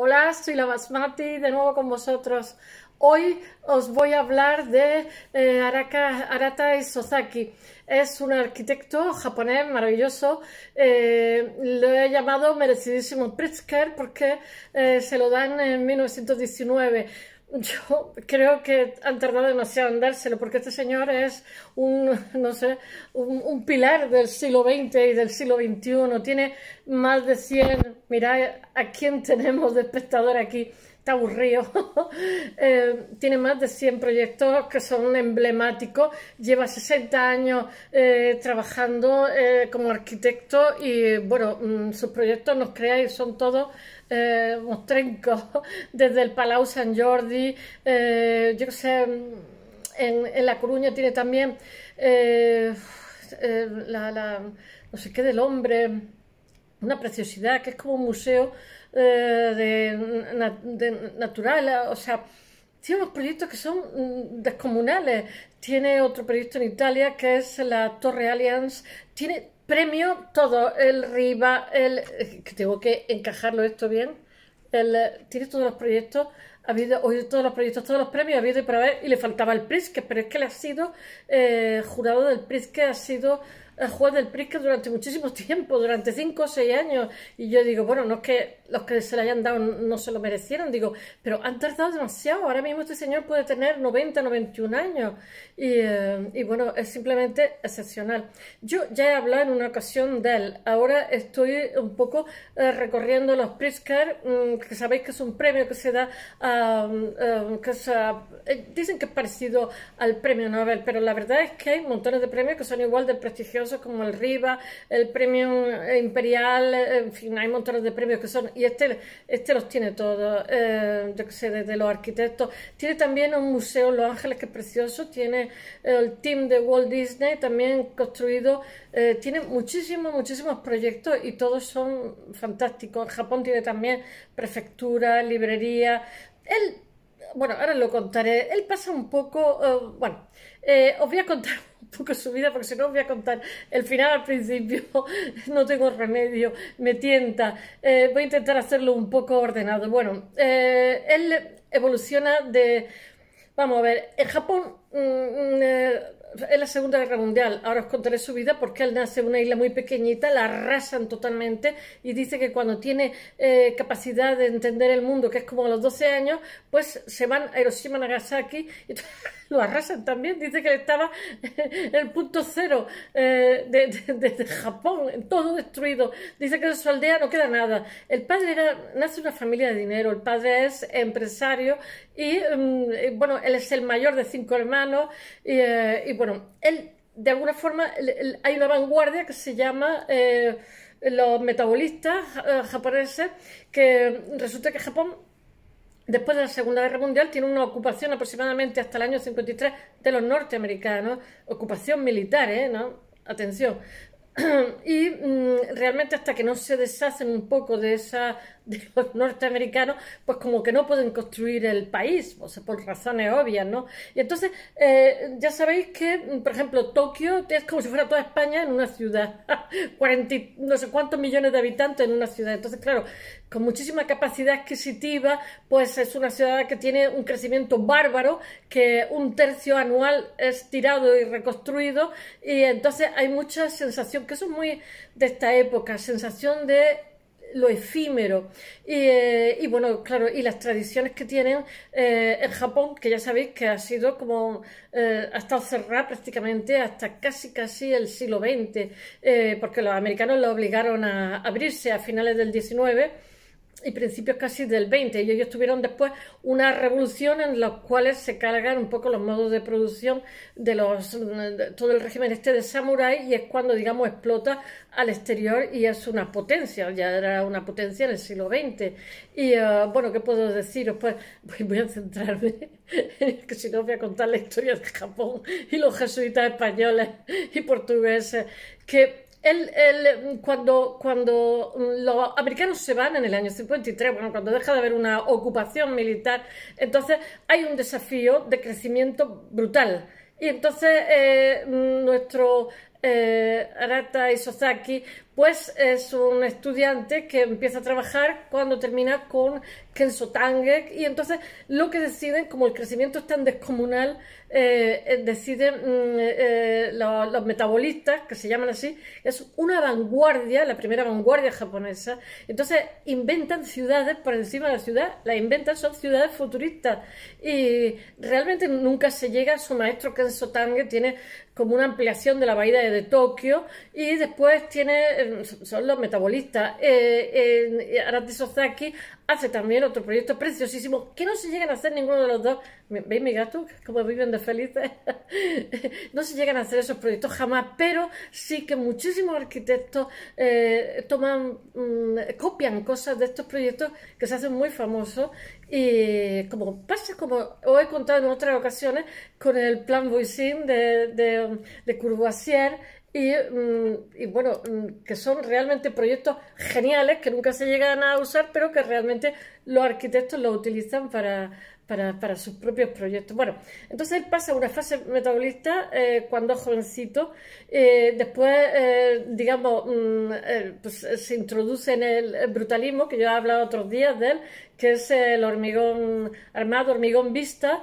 Hola, soy la Basmati, de nuevo con vosotros. Hoy os voy a hablar de eh, Arata Isozaki. Es un arquitecto japonés maravilloso. Eh, lo he llamado merecidísimo Pritzker porque eh, se lo dan en 1919 yo creo que han tardado demasiado en dárselo, porque este señor es un, no sé, un, pilar del siglo XX y del siglo XXI. Tiene más de 100. Mirad a quién tenemos de espectador aquí. Está aburrido. Eh, tiene más de 100 proyectos que son emblemáticos. Lleva 60 años eh, trabajando eh, como arquitecto y, bueno, mm, sus proyectos, nos creáis, son todos eh, desde el Palau San Jordi, eh, yo sé, en, La Coruña tiene también eh, eh, la, no sé qué del hombre, una preciosidad que es como un museo de, natural, o sea, tiene unos proyectos que son mm, descomunales. Tiene otro proyecto en Italia que es la Torre Allianz. Tiene premio, todo, el Riva, el... que tengo que encajarlo esto bien, el, tiene todos los proyectos, ha habido oído todos los proyectos, todos los premios, ha habido y ver y le faltaba el Pritzker, pero es que le ha sido eh, jurado del que ha sido juez del Pritzker durante muchísimo tiempo, durante cinco o seis años, y yo digo, bueno, no es que los que se le hayan dado no se lo merecieron. Digo, pero han tardado demasiado. Ahora mismo este señor puede tener 90, 91 años. Y, eh, y bueno, es simplemente excepcional. Yo ya he hablado en una ocasión de él. Ahora estoy un poco eh, recorriendo los Pritzker, mm, que sabéis que es un premio que se da que ah, eh, dicen que es parecido al premio Nobel, pero la verdad es que hay montones de premios que son igual de prestigiosos como el Riva, el premio imperial, en fin, hay montones de premios que son y este, este los tiene todos, eh, yo que sé, desde los arquitectos. Tiene también un museo en Los Ángeles que es precioso, tiene el team de Walt Disney también construido, eh, tiene muchísimos, muchísimos proyectos y todos son fantásticos. Japón tiene también prefectura, librería. Él, bueno, ahora lo contaré. Él pasa un poco, eh, bueno, os voy a contar poco su vida, porque si no os voy a contar el final al principio, no tengo remedio, me tienta. Eh, voy a intentar hacerlo un poco ordenado. Bueno, eh, él evoluciona de... Vamos a ver, en Japón... Mm, mm, eh, es la Segunda Guerra Mundial. Ahora os contaré su vida porque él nace en una isla muy pequeñita, la arrasan totalmente y dice que cuando tiene eh, capacidad de entender el mundo, que es como a los 12 años, pues se van a Hiroshima, Nagasaki y lo arrasan también. Dice que estaba en el punto cero eh, de, Japón, todo destruido. Dice que su aldea no queda nada. El padre nace en una familia de dinero, el padre es empresario Mm, y bueno, él es el mayor de cinco hermanos y, eh, bueno, él de alguna forma hay una vanguardia que se llama eh, los metabolistas eh, japoneses, que resulta que Japón después de la Segunda Guerra Mundial tiene una ocupación aproximadamente hasta el año 53 de los norteamericanos, ocupación militar, ¿eh? ¿no? Atención. Y mm, realmente hasta que no se deshacen un poco de esa los norteamericanos, pues como que no pueden construir el país, o sea, por razones obvias, ¿no? Y entonces, eh, ya sabéis que, por ejemplo, Tokio es como si fuera toda España en una ciudad, 40, no sé cuántos millones de habitantes en una ciudad. Entonces, claro, con muchísima capacidad adquisitiva, pues es una ciudad que tiene un crecimiento bárbaro, que un tercio anual es tirado y reconstruido, y entonces hay mucha sensación, que eso es muy de esta época, sensación de lo efímero y bueno, claro, y las tradiciones que tienen eh, en Japón, que ya sabéis que ha sido como, eh, ha estado cerrada prácticamente hasta casi casi el siglo XX, eh, porque los americanos lo obligaron a abrirse a finales del XIX y principios casi del 20. Y ellos tuvieron después una revolución en la cual se cargan un poco los modos de producción de los todo el régimen este de samurái y es cuando, digamos, explota al exterior y es una potencia, ya era una potencia en el siglo XX. Y eh, bueno, ¿qué puedo deciros? Pues voy a centrarme, que si no voy a contar la historia de Japón y los jesuitas españoles y portugueses, que el, cuando, cuando mm, los americanos se van en el año 53, bueno, cuando deja de haber una ocupación militar, entonces hay un desafío de crecimiento brutal. Y entonces eh, nuestro eh, Arata Isozaki pues es un estudiante que empieza a trabajar cuando termina con Kenzo Tange y entonces lo que deciden, como el crecimiento es tan descomunal, eh, eh, deciden mm, eh, los, metabolistas, que se llaman así, es una vanguardia, la primera vanguardia japonesa. Entonces inventan ciudades por encima de la ciudad, la inventan, son ciudades futuristas y realmente nunca se llega, a su maestro Kenzo Tange tiene como una ampliación de la bahía de Tokio y después tiene son los metabolistas, eh, eh hace también otro proyecto preciosísimo que no se llegan a hacer ninguno de los dos. ¿Veis mi gato? Como viven de felices. no se llegan a hacer esos proyectos jamás, pero sí que muchísimos arquitectos eh, toman, mm, copian cosas de estos proyectos que se hacen muy famosos y como pasa, como os he contado en otras ocasiones, con el plan Boisin de, de, de Courvoisier y, mm, y, bueno, mm, que son realmente proyectos geniales que nunca se llegan a usar, pero que realmente los arquitectos los utilizan para, para, sus propios proyectos. Bueno, entonces él pasa una fase metabolista eh, cuando es jovencito, eh, después, eh, digamos, mm, pues, se introduce en el brutalismo, que yo he hablado otros días de él, que es el hormigón armado, hormigón vista,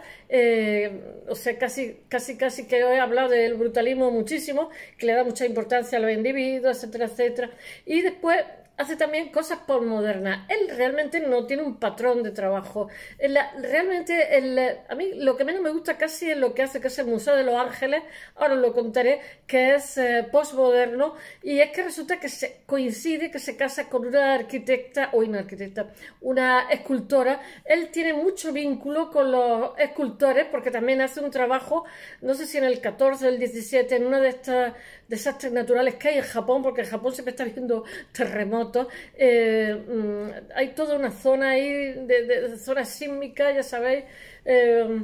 o sea, casi, casi, casi que he hablado del brutalismo muchísimo, que le da mucha importancia a los individuos, etcétera, etcétera. Y después hace también cosas postmodernas realmente no tiene un patrón de trabajo. realmente, a mí lo que menos me gusta casi es lo que hace que es el Museo de los Ángeles, ahora lo contaré, que es eh, postmoderno, y es que resulta que se coincide que se casa con una arquitecta, o una arquitecta, una escultora. Él tiene mucho vínculo con los escultores porque también hace un trabajo, no sé si en el 14 o el 17, en una de estas desastres naturales que hay en Japón, porque en Japón siempre está viendo terremotos. Eh, mm, hay toda una zona ahí de, zona sísmica, ya sabéis, eh,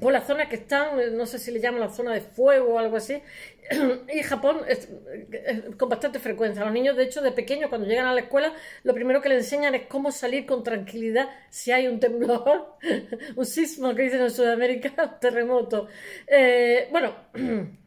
por la zona que están, eh, no sé si le llaman la zona de fuego o algo así, y Japón es, con bastante frecuencia. Los niños, de hecho, de pequeños, cuando llegan a la escuela, lo primero que le enseñan es cómo salir con tranquilidad si hay un temblor, un sismo que dicen en Sudamérica, terremoto. Eh, bueno.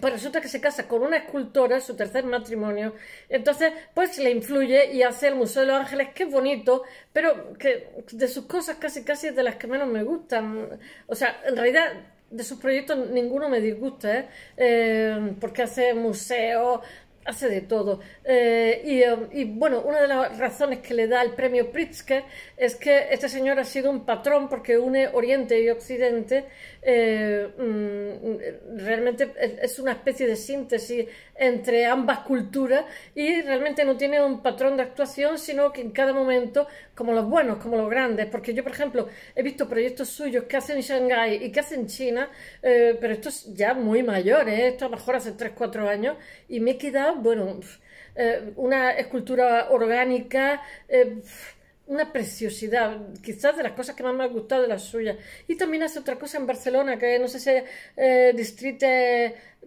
pues resulta que se casa con una escultora, su tercer matrimonio, entonces pues le influye y hace el Museo de los Ángeles, que es bonito, pero que de sus cosas casi casi es de las que menos me gustan. O sea, en realidad de sus proyectos ninguno me disgusta, ¿eh? eh porque hace museos, hace de todo. Eh, em, y, bueno, una de las razones que le da el premio Pritzker es que este señor ha sido un patrón porque une Oriente y Occidente. Eh, mm, realmente es una especie de síntesis entre ambas culturas y realmente no tiene un patrón de actuación, sino que en cada momento, como los buenos, como los grandes. Porque yo, por ejemplo, he visto proyectos suyos que hacen en Shanghái y que hacen en China, eh, pero esto es ya muy mayores, esto a lo mejor hace 3-4 años, y me he quedado bueno, eh, una escultura orgánica, eh, una preciosidad, quizás de las cosas que más me ha gustado de la suya Y también hace otra cosa en Barcelona, que no sé si es eh,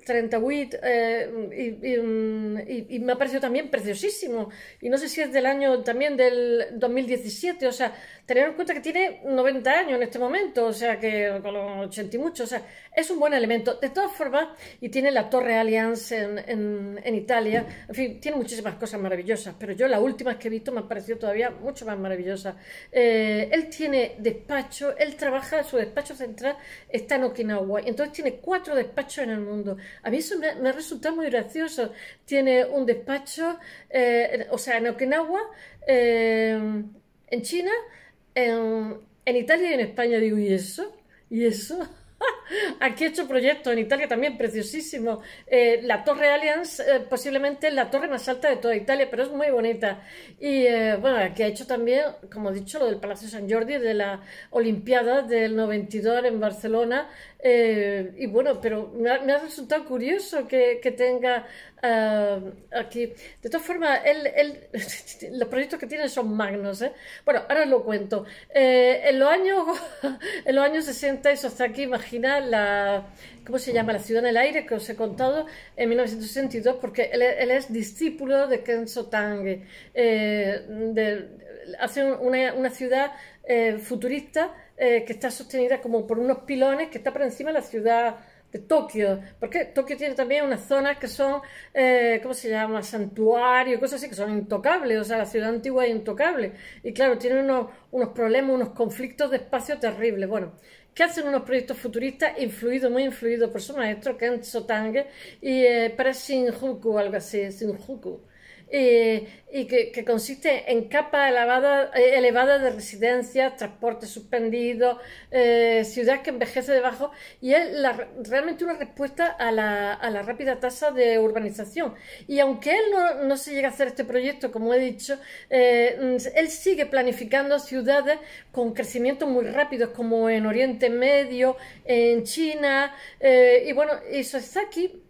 38 eh, mm, y, me ha parecido también preciosísimo. Y no sé si es del año también del 2017, o sea, tener en cuenta que tiene 90 años en este momento, o sea, que con los 80 y mucho, o sea, es un buen elemento. De todas formas, y tiene la Torre Allianz en, Italia, en fin, tiene muchísimas cosas maravillosas, pero yo las últimas que he visto me ha parecido todavía mucho más maravillosa. Eh, él tiene despacho, él trabaja, su despacho central está en Okinawa, y entonces tiene cuatro despachos en el mundo a mí eso me, resulta muy gracioso. Tiene un despacho, eh, o sea, en Okinawa, eh, en China, en, en Italia y en España. Digo, ¿y eso? ¿Y eso? Aquí he hecho proyectos en Italia también, preciosísimo. Eh, la Torre Allianz, eh, posiblemente la torre más alta de toda Italia, pero es muy bonita. Y eh, bueno, aquí ha hecho también, como he dicho, lo del Palacio San Jordi, de la Olimpiada del 92 en Barcelona. y bueno, pero me ha, resultado curioso que, tenga aquí. De todas formas, los proyectos que tiene son magnos. Bueno, ahora lo cuento. en, los años, en los años 60 eso hasta aquí, imagínate imagina la, ¿cómo se llama? La ciudad en el aire que os he contado en 1962, porque él, es discípulo de Kenzo Tange. Eh, hace una, ciudad eh, futurista eh, que está sostenida como por unos pilones que está por encima de la ciudad de Tokio, porque Tokio tiene también unas zonas que son, eh, ¿cómo se llama?, santuarios, cosas así, que son intocables, o sea, la ciudad antigua es intocable. Y claro, tiene unos, unos problemas, unos conflictos de espacio terribles. Bueno, que hacen unos proyectos futuristas influidos, muy influidos por su maestro Kenzo Tang y eh, para Shinjuku, algo así, Shinjuku y que, consiste en capas elevadas eh, de residencias, transporte suspendido, ciudades eh, ciudad que envejece debajo y es realmente una respuesta a la, a la, rápida tasa de urbanización. Y aunque él no, se llega a hacer este proyecto, como he dicho, eh, él sigue planificando ciudades con crecimiento muy rápidos, como en Oriente Medio, en China, y bueno, y aquí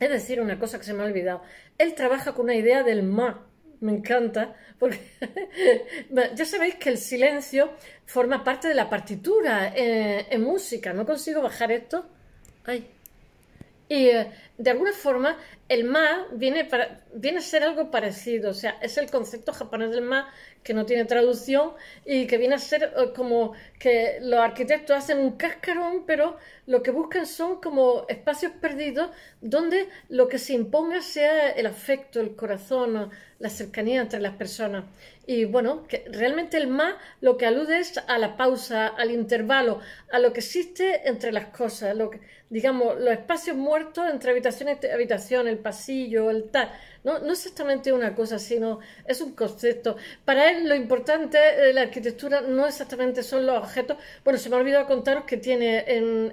es decir, una cosa que se me ha olvidado él trabaja con una idea del ma. Me encanta, porque ya sabéis que el silencio forma parte de la partitura eh, en música. No consigo bajar esto. Ay. Y eh, de alguna forma, el ma viene, para, viene a ser algo parecido, o sea, es el concepto japonés del ma que no tiene traducción y que viene a ser eh, como que los arquitectos hacen un cascarón, pero lo que buscan son como espacios perdidos donde lo que se imponga sea el afecto, el corazón, la cercanía entre las personas. Y bueno, que realmente el ma lo que alude es a la pausa, al intervalo, a lo que existe entre las cosas, lo que, digamos, los espacios muertos entre habitaciones este, habitación, el pasillo, el tal. No, no exactamente una cosa, sino es un concepto. Para él lo importante de la arquitectura no exactamente son los objetos. Bueno, se me ha olvidado contaros que tiene en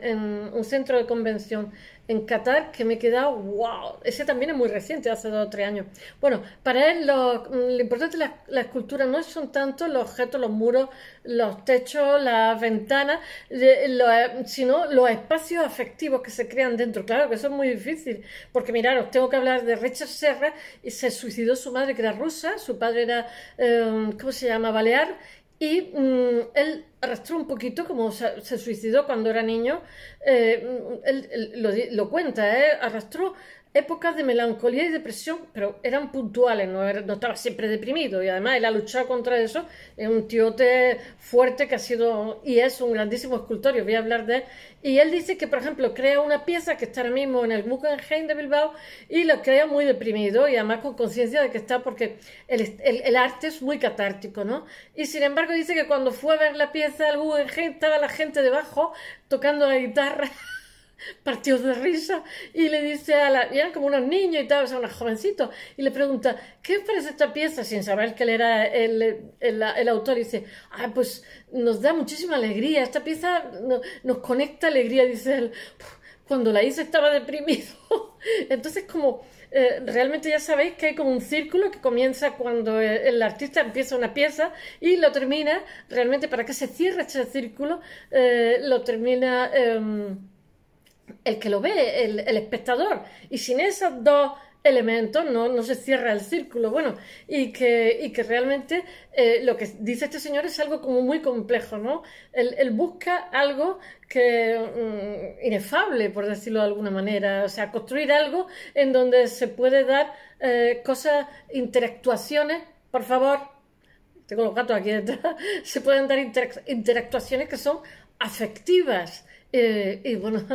un centro de convención en Qatar que me he quedado, wow, ese también es muy reciente, hace dos o tres años. Bueno, para él lo, mm, importante de la, escultura no son tanto los objetos, los muros, los techos, las ventanas, eh, sino los espacios afectivos que se crean dentro. Claro que eso es muy difícil, porque miraros, tengo que hablar de Richard Serra y se suicidó su madre que era rusa, su padre era, eh, ¿cómo se llama?, balear, y mm, él arrastró un poquito, como se, suicidó cuando era niño, eh, mm, él, lo, cuenta, ¿eh? arrastró épocas de melancolía y depresión, pero eran puntuales, no, estaba siempre deprimido. Y además él ha luchado contra eso. Es un tíote fuerte que ha sido y es un grandísimo escultor, y voy a hablar de él. Y él dice que, por ejemplo, crea una pieza que está ahora mismo en el Guggenheim de Bilbao y lo crea muy deprimido y además con conciencia de que está porque el, arte es muy catártico, ¿no? Y sin embargo dice que cuando fue a ver la pieza del Guggenheim estaba la gente debajo tocando la guitarra. partió de risa, y le dice a la, eran como unos niños y tal, o sea, unos jovencitos, y le pregunta, ¿qué parece esta pieza? Sin saber que él era el, autor, y dice, ah, pues nos da muchísima alegría, esta pieza nos conecta alegría, dice él, cuando la hice estaba deprimido. Entonces, como eh, realmente ya sabéis que hay como un círculo que comienza cuando el, artista empieza una pieza y lo termina, realmente para que se cierre ese círculo, eh, lo termina... Em, el que lo ve, el, espectador. Y sin esos dos elementos no, se cierra el círculo. Bueno, y que, que realmente eh, lo que dice este señor es algo como muy complejo, ¿no? Él, busca algo que mm, inefable, por decirlo de alguna manera, o sea, construir algo en donde se puede dar eh, cosas, interactuaciones, por favor, tengo los gatos aquí detrás, se pueden dar interactuaciones que son afectivas. Eh, y bueno,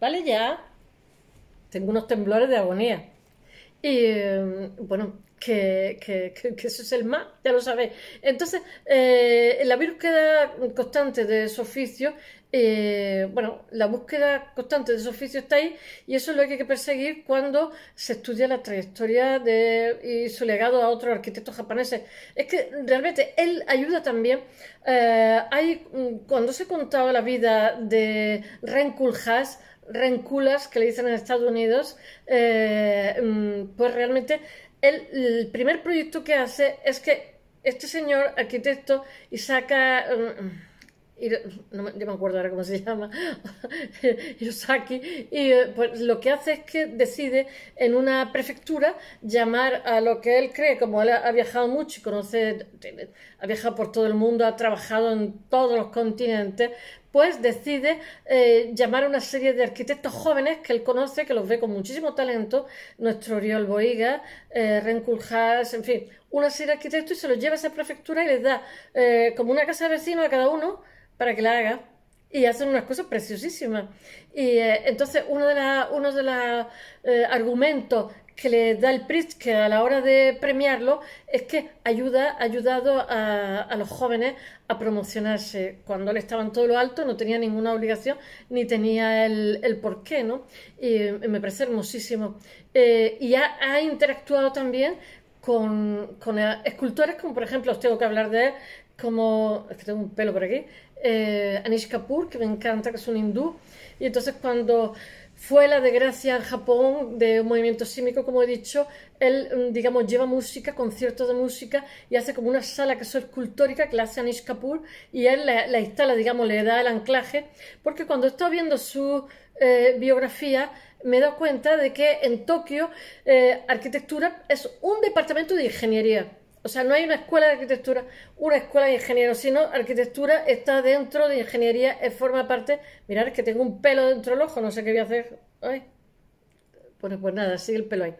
¿Vale? Ya tengo unos temblores de agonía. Y eh, bueno, que, eso es el más, ya lo sabéis. Entonces, eh, la búsqueda constante de su oficio, eh, bueno, la búsqueda constante de su oficio está ahí y eso es lo que hay que perseguir cuando se estudia la trayectoria de, y su legado a otros arquitectos japoneses. Es que realmente él ayuda también. hay, mm, cuando se contaba la vida de Ren Kulhas renculas que le dicen en Estados Unidos, eh, mm, pues realmente el primer proyecto que hace es que este señor arquitecto y saca... Mm, mm, no me, acuerdo ahora cómo se llama, Yosaki, y eh, pues lo que hace es que decide en una prefectura llamar a lo que él cree, como él ha viajado mucho y conoce, ha viajado por todo el mundo, ha trabajado en todos los continentes, pues decide eh, llamar a una serie de arquitectos jóvenes que él conoce, que los ve con muchísimo talento, nuestro Oriol Boiga, eh, en fin, una serie de arquitectos y se los lleva a esa prefectura y les da eh, como una casa de vecino a cada uno para que la haga y hacen unas cosas preciosísimas. Y eh, entonces uno de, los eh, argumentos que le da el Pritzker a la hora de premiarlo es que ayuda, ha ayudado a, los jóvenes a promocionarse. Cuando él estaba en todo lo alto no tenía ninguna obligación ni tenía el, el porqué, ¿no? Y, me parece hermosísimo. Eh, y ha, interactuado también con, con escultores como por ejemplo, os tengo que hablar de él, como, es que tengo un pelo por aquí, eh, Anish Kapoor, que me encanta, que es un hindú. Y entonces cuando fue la desgracia en Japón de un movimiento sísmico, como he dicho, él, mm, digamos, lleva música, conciertos de música, y hace como una sala que es escultórica, que la hace Anish Kapoor, y él la, instala, digamos, le da el anclaje, porque cuando estaba viendo su eh, biografía, me he dado cuenta de que en Tokio eh, arquitectura es un departamento de ingeniería. O sea, no hay una escuela de arquitectura, una escuela de ingenieros, sino arquitectura está dentro de ingeniería, eh, forma parte. Mirad, es que tengo un pelo dentro del ojo, no sé qué voy a hacer. Ay. Bueno, pues nada, sigue el pelo ahí.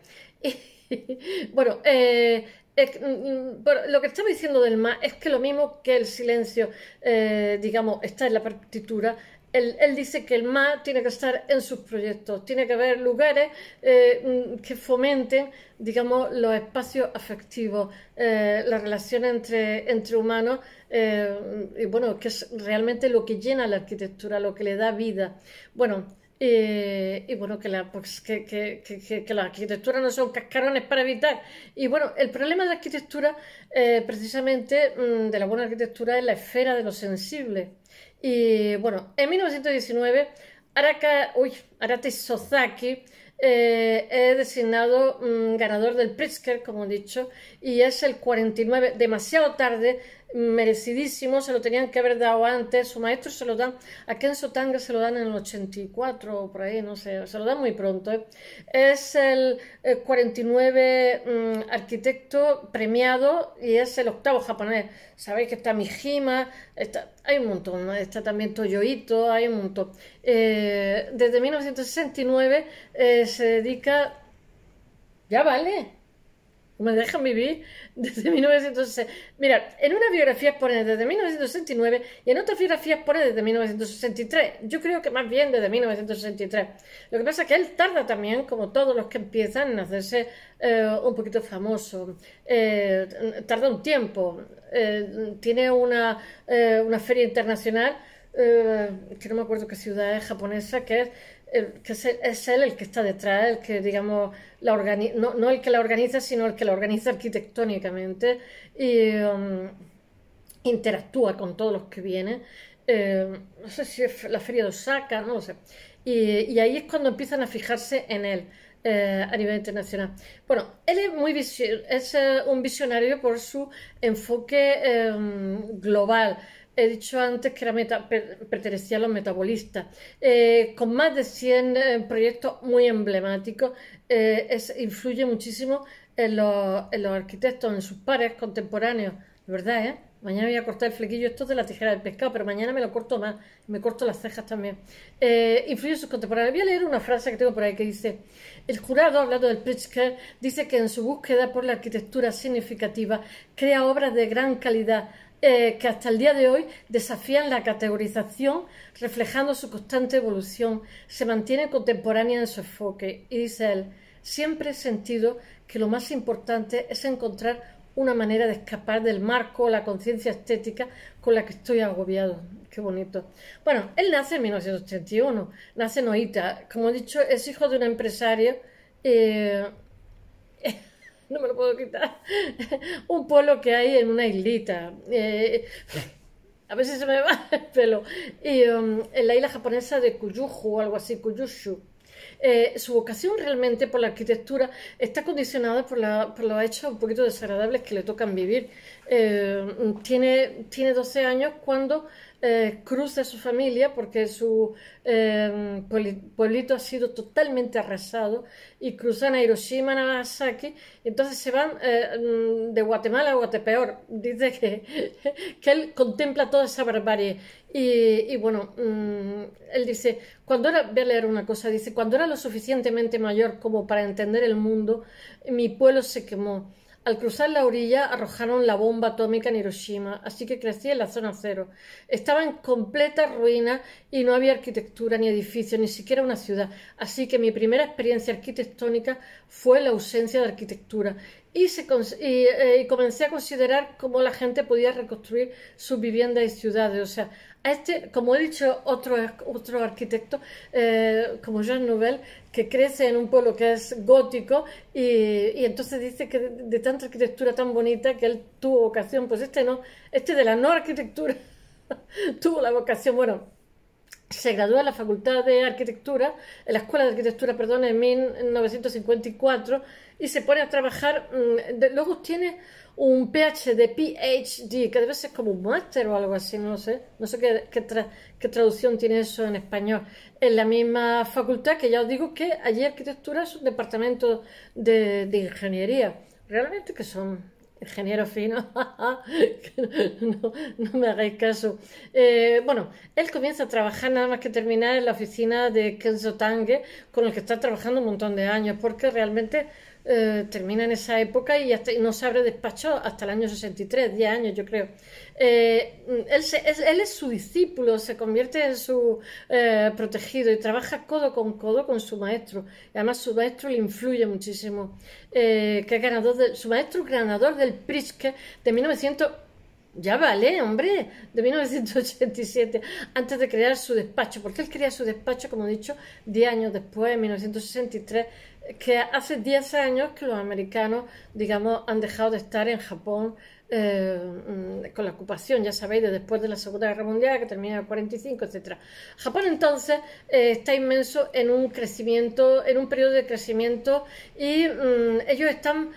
Eh, mm, mm, bueno, lo que estaba diciendo del más es que lo mismo que el silencio, eh, digamos, está en la partitura, él, dice que el más tiene que estar en sus proyectos, tiene que haber lugares eh, mm, que fomenten, digamos, los espacios afectivos, eh, la relación entre, humanos, eh, y bueno, que es realmente lo que llena la arquitectura, lo que le da vida. Bueno, y bueno, que la, pues, arquitectura no son cascarones para evitar. Y bueno, el problema de la arquitectura, precisamente, mm, de la buena arquitectura, es la esfera de lo sensible. Y bueno, en 1919, Araka, uy, Arate Sozaki eh, es designado mm, ganador del Pritzker, como he dicho, y es el 49, demasiado tarde, merecidísimo, se lo tenían que haber dado antes, su maestro se lo da a Kenzo Tanga se lo dan en el 84 o por ahí, no sé, se lo dan muy pronto. ¿eh? Es el, 49 eh, mm, arquitecto premiado y es el octavo japonés. Sabéis que está Mijima, está, hay un montón, está también Toyoito, hay un montón. Eh, desde 1969 se dedica... Ya vale, me dejan vivir desde 1960. Mira, en una biografía pone desde 1969 y en otra biografía pone desde 1963. Yo creo que más bien desde 1963. Lo que pasa es que él tarda también, como todos los que empiezan, a hacerse eh, un poquito famoso. Eh, tarda un tiempo. Eh, tiene una feria internacional eh, que no me acuerdo qué ciudad es japonesa, que es que es, él el que está detrás, el que, digamos, la no, el que la organiza, sino el que la organiza arquitectónicamente y um, interactúa con todos los que vienen. Eh, no sé si es la feria de Osaka, no lo sé. Y, ahí es cuando empiezan a fijarse en él eh, a nivel internacional. Bueno, él es, muy es un visionario por su enfoque em, global he dicho antes que era pertenecía a los metabolistas. Eh, con más de 100 eh, proyectos muy emblemáticos, eh, influye muchísimo en los, arquitectos, en sus pares contemporáneos. De verdad, ¿eh? Mañana voy a cortar el flequillo, esto de la tijera del pescado, pero mañana me lo corto más, me corto las cejas también. influye en sus contemporáneos. Voy a leer una frase que tengo por ahí que dice, el jurado, hablando del Pritzker, dice que en su búsqueda por la arquitectura significativa crea obras de gran calidad eh, que hasta el día de hoy desafían la categorización reflejando su constante evolución, se mantiene contemporánea en su enfoque y dice él, siempre he sentido que lo más importante es encontrar una manera de escapar del marco o la conciencia estética con la que estoy agobiado. Qué bonito. Bueno, él nace en 1981, nace en Oita. Como he dicho, es hijo de un empresario. Eh, no me lo puedo quitar, un pueblo que hay en una islita. Eh, a ver si se me va el pelo. Y um, en la isla japonesa de Kuyuhu o algo así, Kuyushu. Eh, su vocación realmente por la arquitectura está condicionada por, la, por los hechos un poquito desagradables que le tocan vivir. Eh, tiene, tiene 12 años cuando eh, cruza cruz su familia porque su eh, pueblito ha sido totalmente arrasado y cruzan a Hiroshima, Nagasaki, y entonces se van eh, de Guatemala a Guatepeor. Dice que, él contempla toda esa barbarie. Y, bueno, mm, él dice, cuando era, voy a leer una cosa, dice, cuando era lo suficientemente mayor como para entender el mundo, mi pueblo se quemó al cruzar la orilla arrojaron la bomba atómica en Hiroshima, así que crecí en la zona cero. Estaba en completa ruina y no había arquitectura ni edificio, ni siquiera una ciudad, así que mi primera experiencia arquitectónica fue la ausencia de arquitectura y, eh, y comencé a considerar cómo la gente podía reconstruir sus viviendas y ciudades, o sea, este, como he dicho, otro, otro arquitecto, eh, como Jean Nouvel, que crece en un pueblo que es gótico y, y, entonces dice que de, tanta arquitectura tan bonita que él tuvo vocación, pues este no, este de la no arquitectura tuvo la vocación, bueno, se gradúa en la Facultad de Arquitectura, en la Escuela de Arquitectura, perdón, en 1954 y se pone a trabajar. Mm, luego tiene un PhD, PhD, que debe ser como un máster o algo así, no sé. No sé qué, traducción tiene eso en español. En la misma facultad que ya os digo que allí arquitectura es un departamento de, de ingeniería. Realmente que son ingeniero fino, no, no, me hagáis caso. Eh, bueno, él comienza a trabajar nada más que terminar en la oficina de Kenzo Tange, con el que está trabajando un montón de años, porque realmente eh, termina en esa época y, no se abre despacho hasta el año 63, 10 años yo creo. Eh, él, es, su discípulo, se convierte en su eh, protegido y trabaja codo con codo con su maestro. Y además su maestro le influye muchísimo, que ganador su maestro ganador del Pritzker de 1900 ya vale, hombre, de 1987, antes de crear su despacho, porque él crea su despacho, como he dicho, 10 años después, en 1963, que hace 10 años que los americanos, digamos, han dejado de estar en Japón eh, con la ocupación, ya sabéis, después de la Segunda Guerra Mundial, que termina en el 45, etc. Japón entonces eh, está inmenso en un crecimiento, en un periodo de crecimiento y mm, ellos están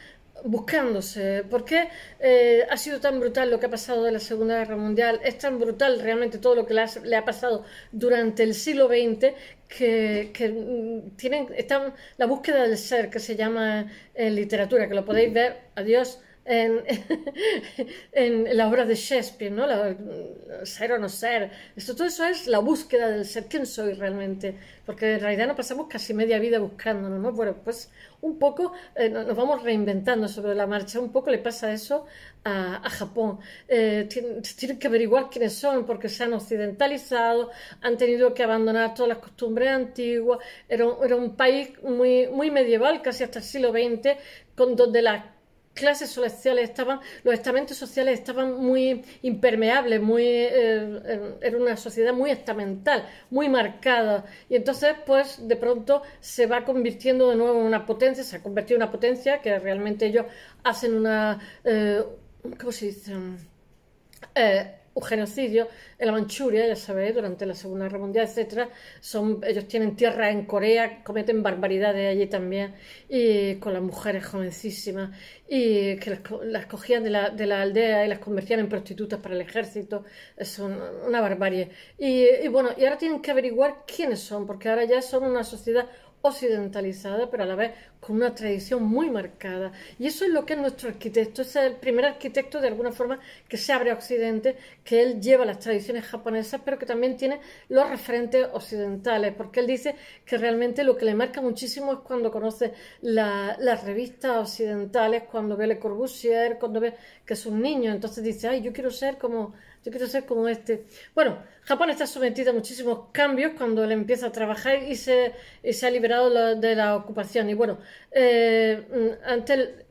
buscándose. ¿Por qué eh, ha sido tan brutal lo que ha pasado de la Segunda Guerra Mundial? Es tan brutal realmente todo lo que le ha, pasado durante el siglo XX que, mm, están, la búsqueda del ser, que se llama en eh, literatura, que lo podéis ver, adiós, en, en la obra de Shakespeare, ¿no? La, ser o no ser. Esto, todo eso es la búsqueda del ser, quién soy realmente, porque en realidad nos pasamos casi media vida buscándonos, ¿no? Bueno, pues un poco eh, nos vamos reinventando sobre la marcha, un poco le pasa eso a, Japón. Eh, tienen, que averiguar quiénes son porque se han occidentalizado, han tenido que abandonar todas las costumbres antiguas, era, era un país muy, muy medieval, casi hasta el siglo XX, con donde la clases sociales estaban, los estamentos sociales estaban muy impermeables, muy, eh, eh, era una sociedad muy estamental, muy marcada. Y entonces, pues, de pronto se va convirtiendo de nuevo en una potencia, se ha convertido en una potencia que realmente ellos hacen una, eh, ¿cómo se dice? un genocidio en la Manchuria, ya sabéis, durante la Segunda Guerra Mundial, etcétera. Son, ellos tienen tierra en Corea, cometen barbaridades allí también, y con las mujeres jovencísimas, y que las, cogían de la, aldea y las convertían en prostitutas para el ejército. Es una barbarie. Y, y bueno, y ahora tienen que averiguar quiénes son, porque ahora ya son una sociedad occidentalizada, pero a la vez con una tradición muy marcada. Y eso es lo que es nuestro arquitecto, es el primer arquitecto de alguna forma que se abre a Occidente, que él lleva las tradiciones japonesas, pero que también tiene los referentes occidentales, porque él dice que realmente lo que le marca muchísimo es cuando conoce las revistas occidentales, cuando ve Le Corbusier, cuando ve que es un niño, entonces dice, ay, yo quiero ser como yo quiero ser como este. Bueno, Japón está sometido a muchísimos cambios cuando él empieza a trabajar y se, ha liberado de la ocupación. Y bueno, eh, mm,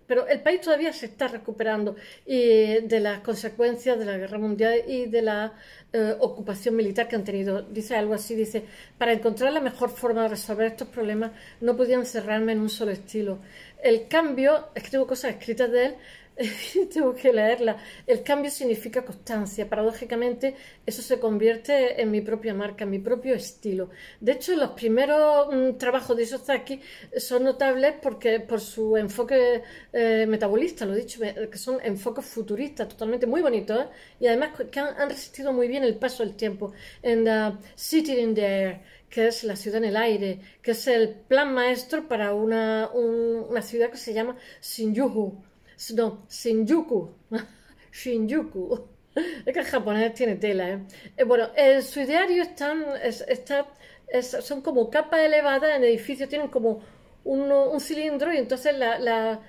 pero el país todavía se está recuperando y de las consecuencias de la guerra mundial y de la eh, ocupación militar que han tenido. Dice algo así, dice, para encontrar la mejor forma de resolver estos problemas no podían cerrarme en un solo estilo. El cambio, escribo cosas escritas de él, Tengo que leerla. El cambio significa constancia. Paradójicamente, eso se convierte en mi propia marca, en mi propio estilo. De hecho, los primeros mm, trabajos de Isozaki son notables porque por su enfoque eh, metabolista, lo he dicho, que son enfoques futuristas, totalmente muy bonitos, ¿eh? y además que han, resistido muy bien el paso del tiempo. En la City in the Air, que es la ciudad en el aire, que es el plan maestro para una, una ciudad que se llama Shinjuku no, Shinjuku. Shinjuku. Es que el japonés tiene tela, ¿eh? eh bueno, en su ideario están, son como capas elevadas en edificios, tienen como un cilindro y entonces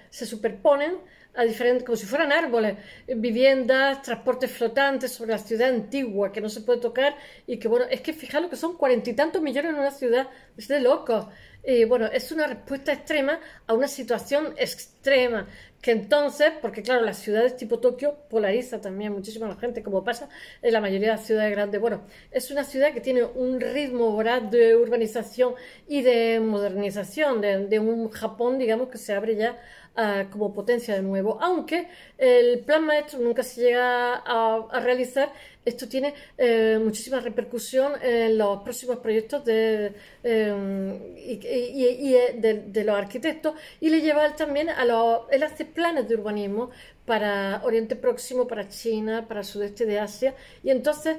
se superponen a diferentes, como si fueran árboles, viviendas, transportes flotantes sobre la ciudad antigua que no se puede tocar y que bueno, es que fijaros que son cuarenta y tantos millones en una ciudad, es de locos. Y bueno, es una respuesta extrema a una situación extrema. Que entonces, porque claro, las ciudades tipo Tokio polariza también muchísimo a la gente, como pasa en la mayoría de las ciudades grandes. Bueno, es una ciudad que tiene un ritmo voraz de urbanización y de modernización, de un Japón, digamos, que se abre ya como potencia de nuevo. Aunque el plan maestro nunca se llega a, realizar, esto tiene eh, muchísima repercusión en los próximos proyectos de, eh, y, eh, de, los arquitectos y le lleva también a los... Él hace planes de urbanismo para Oriente Próximo, para China, para el Sudeste de Asia y entonces,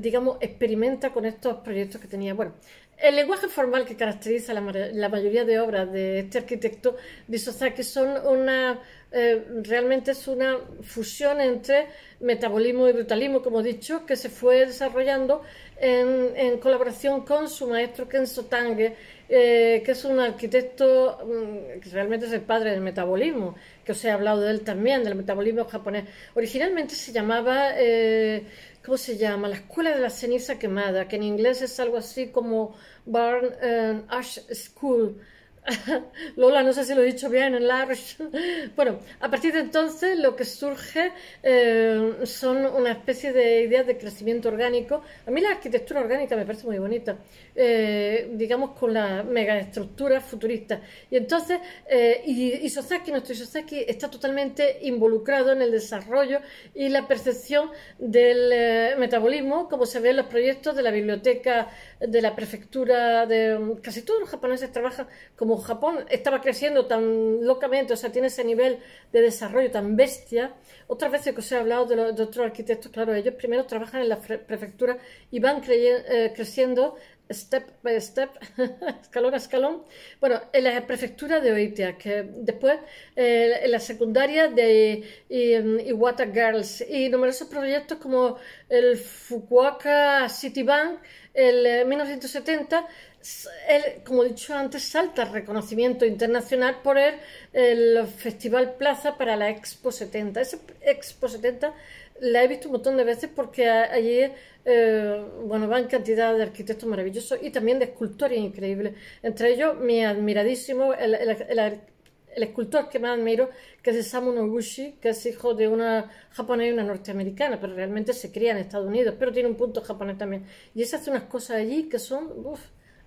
digamos, experimenta con estos proyectos que tenía. Bueno, el lenguaje formal que caracteriza la, mayoría de obras de este arquitecto que son una, eh, realmente es una fusión entre metabolismo y brutalismo, como he dicho, que se fue desarrollando en, colaboración con su maestro Kenzo Tange, eh, que es un arquitecto mm, que realmente es el padre del metabolismo, que os he hablado de él también, del metabolismo japonés. Originalmente se llamaba, eh, ¿cómo se llama? La Escuela de la Ceniza Quemada, que en inglés es algo así como Burn Ash School, Lola, no sé si lo he dicho bien, en Large. bueno, a partir de entonces lo que surge eh, son una especie de ideas de crecimiento orgánico. A mí la arquitectura orgánica me parece muy bonita, eh, digamos con la megaestructura futurista, Y entonces, eh, y, nuestro Isozaki está totalmente involucrado en el desarrollo y la percepción del metabolismo, como se ve en los proyectos de la biblioteca de la prefectura de... Mm, casi todos los japoneses trabajan como Japón estaba creciendo tan locamente, o sea, tiene ese nivel de desarrollo tan bestia, otras veces que os he hablado de, los, otros arquitectos, claro, ellos primero trabajan en la prefectura y van eh, creciendo step by step, escalón a escalón, bueno, en la prefectura de Oita, que después eh, en la secundaria de mm, Iwata Girls y numerosos proyectos como el Fukuoka City Bank, el 1970 eh, él, como he dicho antes, salta reconocimiento internacional por el, Festival Plaza para la Expo 70. Esa Expo 70 la he visto un montón de veces porque allí eh, bueno, van cantidad de arquitectos maravillosos y también de escultores increíbles. Entre ellos, mi admiradísimo, el, escultor que más admiro, que es Samu Noguchi, que es hijo de una japonesa y una norteamericana, pero realmente se cría en Estados Unidos, pero tiene un punto japonés también. Y se hace unas cosas allí que son... Uf,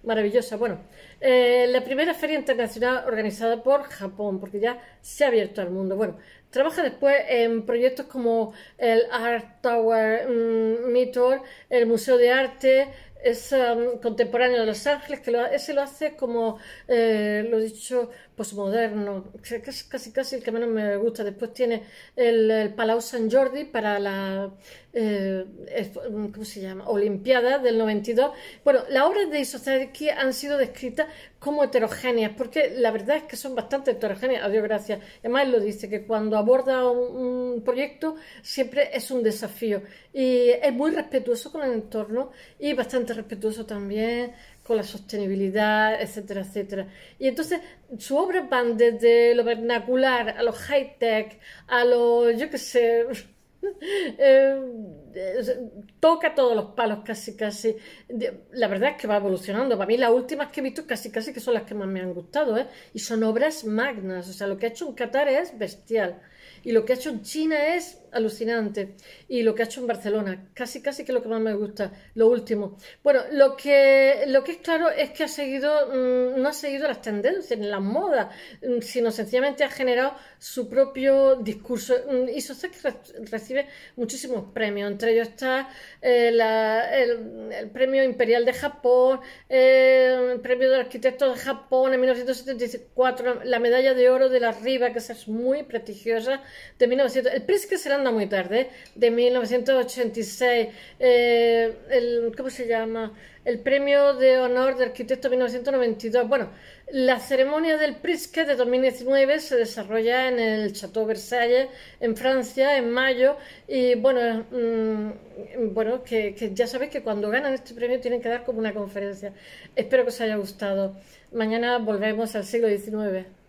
maravillosa. Bueno, eh, la primera feria internacional organizada por Japón, porque ya se ha abierto al mundo. Bueno, trabaja después en proyectos como el Art Tower Mitor, mm, el Museo de Arte, es um, contemporáneo de Los Ángeles, que lo, ese lo hace como, eh, lo dicho, posmoderno, que es casi casi el que menos me gusta. Después tiene el, Palau San Jordi para la, eh, ¿cómo se llama?, Olimpiada del 92. Bueno, las obras de Isozaki han sido descritas como heterogéneas, porque la verdad es que son bastante heterogéneas, a Dios gracias. Además, lo dice, que cuando aborda un, proyecto siempre es un desafío. Y es muy respetuoso con el entorno y bastante respetuoso también con la sostenibilidad, etcétera, etcétera. Y entonces, sus obras van desde lo vernacular a lo high-tech, a lo, yo qué sé, Eh, eh, toca todos los palos casi casi. La verdad es que va evolucionando. Para mí las últimas que he visto casi casi que son las que más me han gustado. ¿eh? Y son obras magnas. O sea, lo que ha hecho en Qatar es bestial. Y lo que ha hecho en China es alucinante. Y lo que ha hecho en Barcelona, casi, casi que lo que más me gusta, lo último. Bueno, lo que, lo que es claro es que ha seguido, mm, no ha seguido las tendencias ni las modas, mm, sino sencillamente ha generado su propio discurso. Mm, y eso recibe muchísimos premios. Entre ellos está eh, el, Premio Imperial de Japón, eh, el Premio de arquitecto de Japón en 1974, la Medalla de Oro de la Riva, que es muy prestigiosa, de 1900. El que serán muy tarde, de 1986. Eh, el, ¿Cómo se llama? El Premio de Honor de Arquitecto 1992. Bueno, la ceremonia del prisque de 2019 se desarrolla en el Chateau Versailles en Francia, en mayo. Y bueno, mm, bueno que, que ya sabéis que cuando ganan este premio tienen que dar como una conferencia. Espero que os haya gustado. Mañana volvemos al siglo XIX.